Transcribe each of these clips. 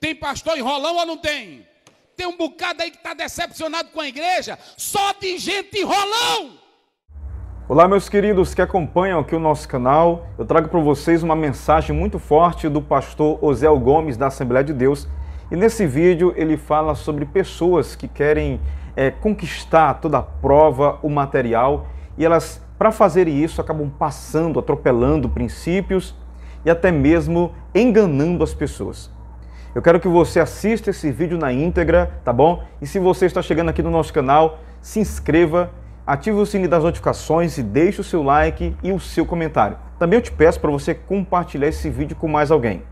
Tem pastor enrolão ou não tem? Tem um bocado aí que está decepcionado com a igreja, só de gente enrolão. Olá, meus queridos que acompanham aqui o nosso canal. Eu trago para vocês uma mensagem muito forte do pastor Osel Gomes, da Assembleia de Deus. E nesse vídeo ele fala sobre pessoas que querem é, conquistar toda a prova, o material, e elas, para fazerem isso, acabam passando, atropelando princípios e até mesmo enganando as pessoas. Eu quero que você assista esse vídeo na íntegra, tá bom? E se você está chegando aqui no nosso canal, se inscreva, ative o sininho das notificações e deixe o seu like e o seu comentário. Também eu te peço para você compartilhar esse vídeo com mais alguém.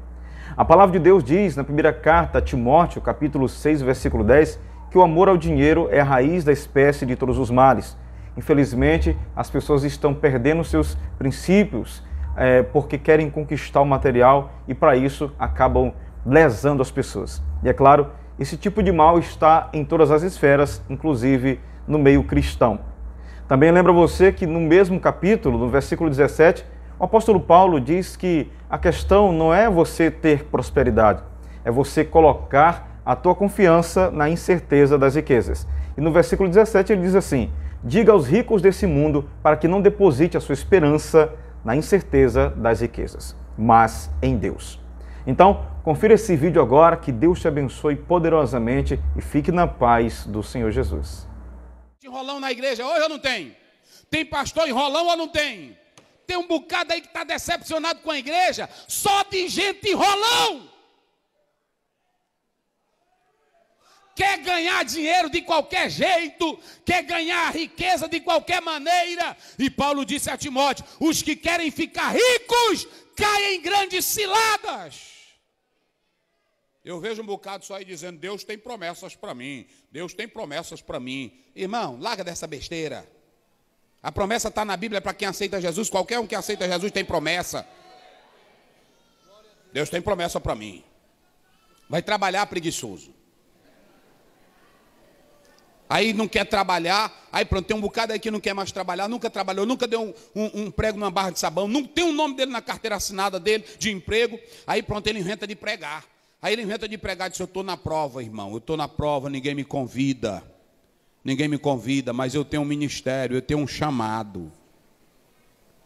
A palavra de Deus diz na primeira carta a Timóteo, capítulo 6, versículo 10, que o amor ao dinheiro é a raiz da espécie de todos os males. Infelizmente, as pessoas estão perdendo seus princípios é, porque querem conquistar o material e, para isso, acabam lesando as pessoas. E é claro, esse tipo de mal está em todas as esferas, inclusive no meio cristão. Também lembra você que no mesmo capítulo, no versículo 17, o apóstolo Paulo diz que a questão não é você ter prosperidade, é você colocar a tua confiança na incerteza das riquezas. E no versículo 17 ele diz assim: Diga aos ricos desse mundo para que não deposite a sua esperança na incerteza das riquezas, mas em Deus. Então, Confira esse vídeo agora, que Deus te abençoe poderosamente e fique na paz do Senhor Jesus. Enrolão na igreja, hoje eu não tenho. Tem pastor enrolão ou não tem? Tem um bocado aí que está decepcionado com a igreja, só de gente enrolão. quer ganhar dinheiro de qualquer jeito, quer ganhar riqueza de qualquer maneira. E Paulo disse a Timóteo: os que querem ficar ricos caem em grandes ciladas. Eu vejo um bocado só aí dizendo: Deus tem promessas para mim, Deus tem promessas para mim. Irmão, larga dessa besteira. A promessa está na Bíblia para quem aceita Jesus. Qualquer um que aceita Jesus tem promessa. Deus tem promessa para mim. Vai trabalhar preguiçoso. Aí não quer trabalhar, aí pronto, tem um bocado aí que não quer mais trabalhar, nunca trabalhou, nunca deu um, um, um prego numa barra de sabão, não tem o um nome dele na carteira assinada dele de emprego, aí pronto, ele inventa de pregar. Aí ele inventa de pregar e diz: Eu estou na prova, irmão, eu estou na prova, ninguém me convida. Ninguém me convida, mas eu tenho um ministério, eu tenho um chamado.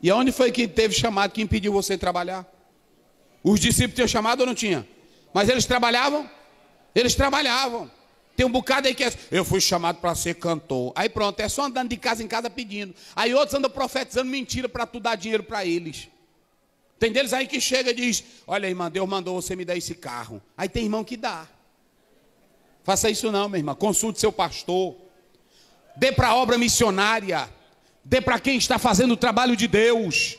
E aonde foi que teve chamado que impediu você de trabalhar? Os discípulos tinham chamado ou não tinha? Mas eles trabalhavam? Eles trabalhavam. Tem um bocado aí que é, eu fui chamado para ser cantor. Aí pronto, é só andando de casa em casa pedindo. Aí outros andam profetizando mentira para tu dar dinheiro para eles. Tem deles aí que chega e diz: Olha, irmã, Deus mandou você me dar esse carro. Aí tem irmão que dá. Faça isso não, minha irmã. Consulte seu pastor. Dê para a obra missionária. Dê para quem está fazendo o trabalho de Deus.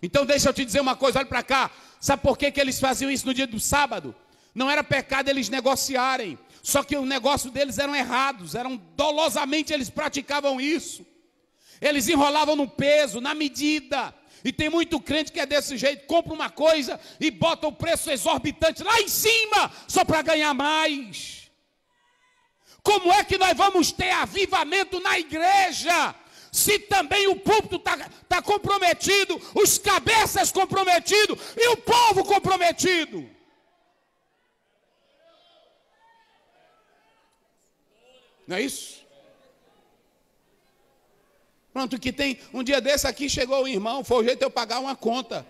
Então deixa eu te dizer uma coisa, olha para cá. Sabe por que, que eles faziam isso no dia do sábado? Não era pecado eles negociarem. Só que o negócio deles eram errados, eram dolosamente eles praticavam isso. Eles enrolavam no peso, na medida. E tem muito crente que é desse jeito, compra uma coisa e bota o preço exorbitante lá em cima, só para ganhar mais. Como é que nós vamos ter avivamento na igreja? Se também o púlpito está tá comprometido, os cabeças comprometidos e o povo comprometido. Não é isso? Pronto, que tem. Um dia desse aqui chegou o irmão, foi o jeito de eu pagar uma conta.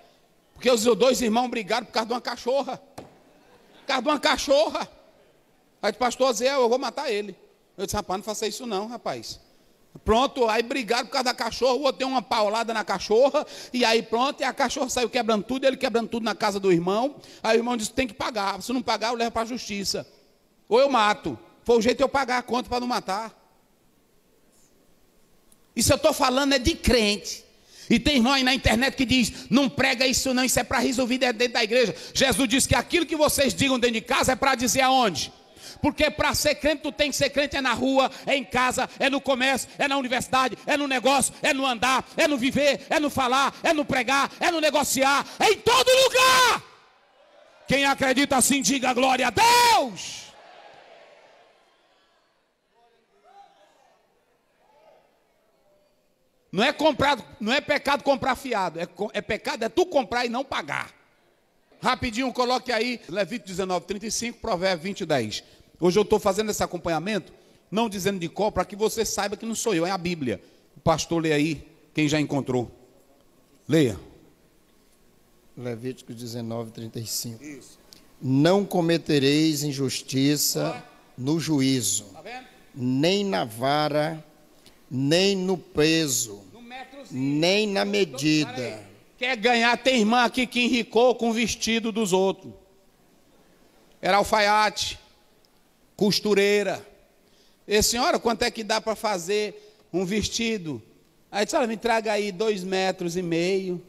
Porque os dois irmãos brigaram por causa de uma cachorra. Por causa de uma cachorra. Aí o pastor Zé, eu vou matar ele. Eu disse, rapaz, não faça isso não, rapaz. Pronto, aí brigaram por causa da cachorra, o outro deu uma paulada na cachorra, e aí pronto, e a cachorra saiu quebrando tudo, ele quebrando tudo na casa do irmão. Aí o irmão disse: tem que pagar, se não pagar, eu levo para a justiça. Ou eu mato. Foi o jeito de eu pagar a conta para não matar. Isso eu estou falando é de crente. E tem irmão aí na internet que diz: não prega isso, não, isso é para resolver dentro da igreja. Jesus disse que aquilo que vocês digam dentro de casa é para dizer aonde? Porque para ser crente, tu tem que ser crente é na rua, é em casa, é no comércio, é na universidade, é no negócio, é no andar, é no viver, é no falar, é no pregar, é no negociar, é em todo lugar. Quem acredita assim, diga glória a Deus. Não é comprado, não é pecado comprar fiado, é, é pecado é tu comprar e não pagar. Rapidinho, coloque aí Levítico 19, 35, Provérbios 20, 10. Hoje eu estou fazendo esse acompanhamento, não dizendo de qual, para que você saiba que não sou eu, é a Bíblia. O pastor lê aí, quem já encontrou. Leia. Levítico 19, 35. Isso. Não cometereis injustiça no juízo, tá nem na vara, nem no peso, nem na então, medida. Quer ganhar? Tem irmã aqui que enricou com o vestido dos outros. Era alfaiate, costureira. E senhora, quanto é que dá para fazer um vestido? Aí disse, olha, me traga aí dois metros e meio.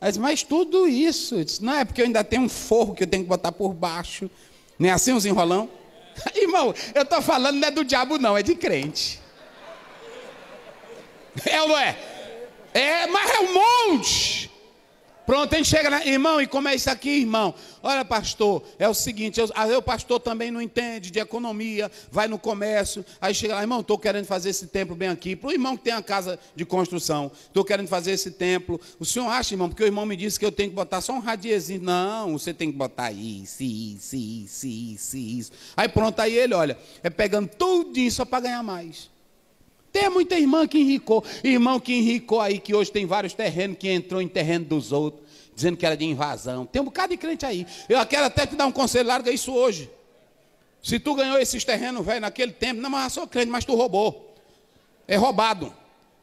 Aí disse, mas tudo isso. Disse, não é porque eu ainda tenho um forro que eu tenho que botar por baixo. Nem é assim os enrolão? Irmão, eu estou falando não é do diabo, não, é de crente. É ou não é? É, mas é um monte. Pronto, a gente chega irmão, e como é isso aqui, irmão? Olha, pastor, é o seguinte, eu, o pastor também não entende de economia, vai no comércio, aí chega lá, irmão, estou querendo fazer esse templo bem aqui. Para o irmão que tem a casa de construção, estou querendo fazer esse templo. O senhor acha, irmão, porque o irmão me disse que eu tenho que botar só um radiezinho. Não, você tem que botar isso, isso, isso, isso, isso. Aí pronto, aí ele, olha, é pegando tudo isso só para ganhar mais. Tem muita irmã que enricou. Irmão que enricou aí, que hoje tem vários terrenos, que entrou em terreno dos outros, dizendo que era de invasão. Tem um bocado de crente aí. Eu quero até te dar um conselho, larga isso hoje. Se tu ganhou esses terrenos, velho, naquele tempo, não, mas eu sou crente, mas tu roubou. É roubado.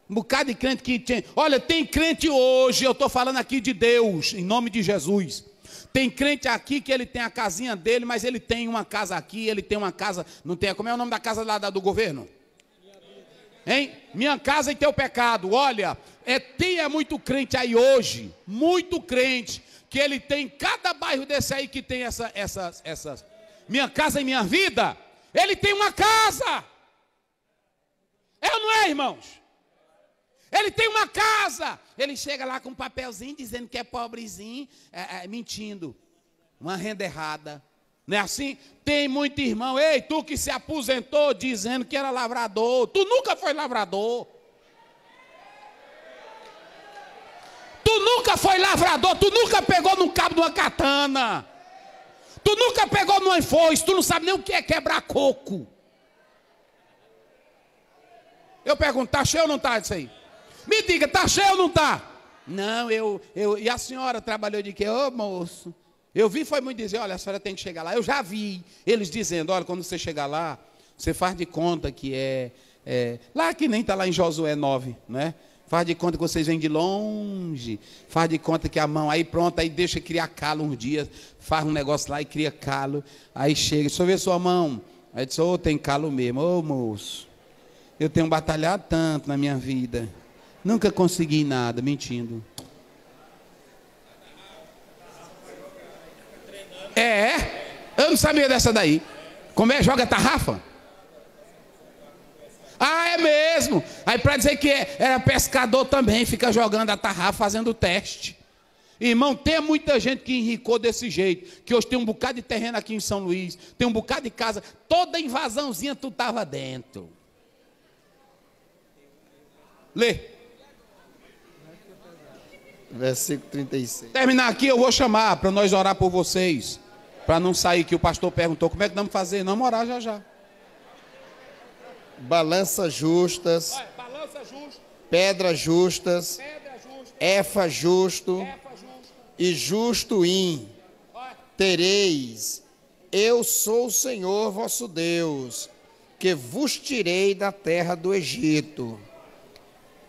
Um bocado de crente que tinha. Olha, tem crente hoje, eu estou falando aqui de Deus, em nome de Jesus. Tem crente aqui que ele tem a casinha dele, mas ele tem uma casa aqui, ele tem uma casa. Não tem. Como é o nome da casa lá do governo? Hein? Minha casa e teu pecado. Olha, é, tem é muito crente aí hoje, muito crente, que ele tem cada bairro desse aí que tem essa, essas, essas. Minha casa e minha vida. Ele tem uma casa. É ou não é, irmãos? Ele tem uma casa. Ele chega lá com um papelzinho dizendo que é pobrezinho, é, é, mentindo. Uma renda errada. Não é assim? Tem muito irmão. Ei, tu que se aposentou dizendo que era lavrador. Tu nunca foi lavrador. Tu nunca foi lavrador. Tu nunca pegou no cabo de uma katana. Tu nunca pegou no enfoice, Tu não sabe nem o que é quebrar coco. Eu pergunto, está cheio ou não está isso aí? Me diga, está cheio ou não está Não, eu, eu. E a senhora trabalhou de quê? Ô, moço. Eu vi, foi muito dizer, olha, a senhora tem que chegar lá. Eu já vi eles dizendo, olha, quando você chegar lá, você faz de conta que é. é lá que nem está lá em Josué 9, né? Faz de conta que vocês vêm de longe. Faz de conta que a mão. Aí pronta aí deixa criar calo uns dias. Faz um negócio lá e cria calo. Aí chega, deixa eu ver sua mão. Aí diz, ô, oh, tem calo mesmo. Ô, oh, moço, eu tenho batalhado tanto na minha vida. Nunca consegui nada, mentindo. não sabia dessa daí. Como é? Joga tarrafa? Ah, é mesmo. Aí para dizer que era pescador também, fica jogando a tarrafa, fazendo teste. Irmão, tem muita gente que enricou desse jeito. Que hoje tem um bocado de terreno aqui em São Luís, tem um bocado de casa. Toda invasãozinha tu estava dentro. Lê. Versículo 36. Terminar aqui, eu vou chamar para nós orar por vocês. Para não sair que o pastor perguntou como é que vamos fazer, não morar já já. Balanças justas. balança justa, pedras justas. Pedra justa, efa justo. Efa e justo tereis. Eu sou o Senhor vosso Deus, que vos tirei da terra do Egito.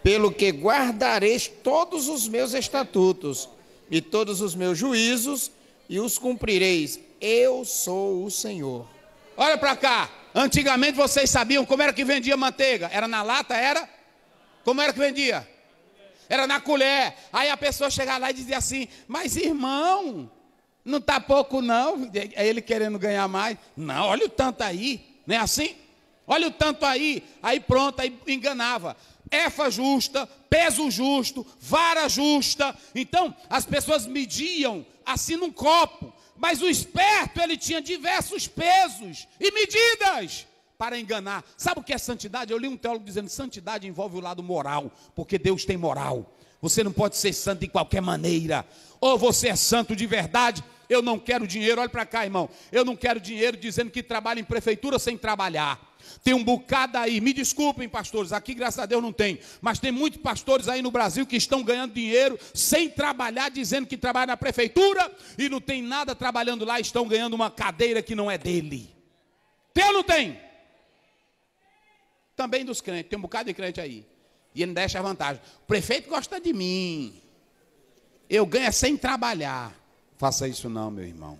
Pelo que guardareis todos os meus estatutos e todos os meus juízos e os cumprireis. Eu sou o Senhor. Olha para cá. Antigamente vocês sabiam como era que vendia manteiga? Era na lata, era? Como era que vendia? Era na colher. Aí a pessoa chegava lá e dizia assim: Mas irmão, não está pouco não. É ele querendo ganhar mais. Não, olha o tanto aí. Não é assim? Olha o tanto aí. Aí pronto, aí enganava. Efa justa, peso justo, vara justa. Então as pessoas mediam assim num copo. Mas o esperto, ele tinha diversos pesos e medidas para enganar. Sabe o que é santidade? Eu li um teólogo dizendo: santidade envolve o lado moral, porque Deus tem moral. Você não pode ser santo de qualquer maneira. Ou você é santo de verdade, eu não quero dinheiro, olha para cá, irmão. Eu não quero dinheiro dizendo que trabalha em prefeitura sem trabalhar. Tem um bocado aí, me desculpem, pastores, aqui graças a Deus não tem, mas tem muitos pastores aí no Brasil que estão ganhando dinheiro sem trabalhar, dizendo que trabalha na prefeitura e não tem nada trabalhando lá, estão ganhando uma cadeira que não é dele. Tem ou não tem? Também dos crentes, tem um bocado de crente aí. E ele deixa a vantagem. O prefeito gosta de mim. Eu ganho é sem trabalhar. Faça isso não, meu irmão.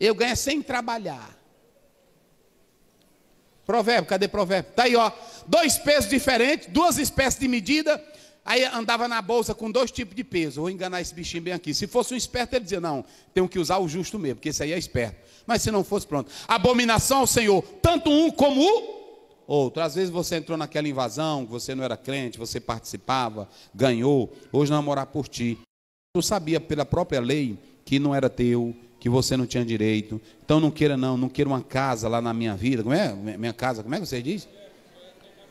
Eu ganho sem trabalhar. Provérbio, cadê provérbio? Está aí, ó. Dois pesos diferentes, duas espécies de medida. Aí andava na bolsa com dois tipos de peso. Vou enganar esse bichinho bem aqui. Se fosse um esperto, ele dizia: Não, tenho que usar o justo mesmo, porque esse aí é esperto. Mas se não fosse, pronto. Abominação ao Senhor, tanto um como o outro. Às vezes você entrou naquela invasão, você não era crente, você participava, ganhou. Hoje não é morar por ti. Tu sabia pela própria lei que não era teu, que você não tinha direito. Então não queira não, não queira uma casa lá na minha vida. Como é? Minha casa, como é que você diz?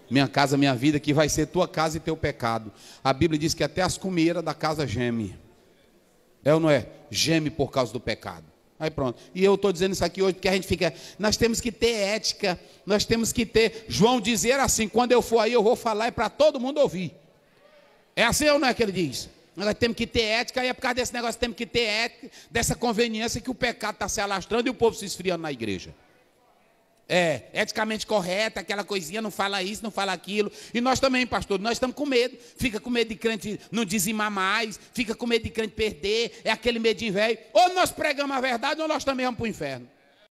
Minha casa, minha vida, que vai ser tua casa e teu pecado. A Bíblia diz que até as cumeiras da casa geme. É ou não é? Geme por causa do pecado. Aí pronto. E eu estou dizendo isso aqui hoje porque a gente fica. Nós temos que ter ética, nós temos que ter. João dizer assim: quando eu for aí, eu vou falar, é para todo mundo ouvir. É assim ou não é que ele diz? Nós temos que ter ética, e é por causa desse negócio temos que ter ética, dessa conveniência que o pecado está se alastrando e o povo se esfriando na igreja. É, eticamente correta, aquela coisinha, não fala isso, não fala aquilo. E nós também, pastor, nós estamos com medo. Fica com medo de crente não dizimar mais, fica com medo de crente perder, é aquele medinho velho. Ou nós pregamos a verdade, ou nós também vamos para o inferno.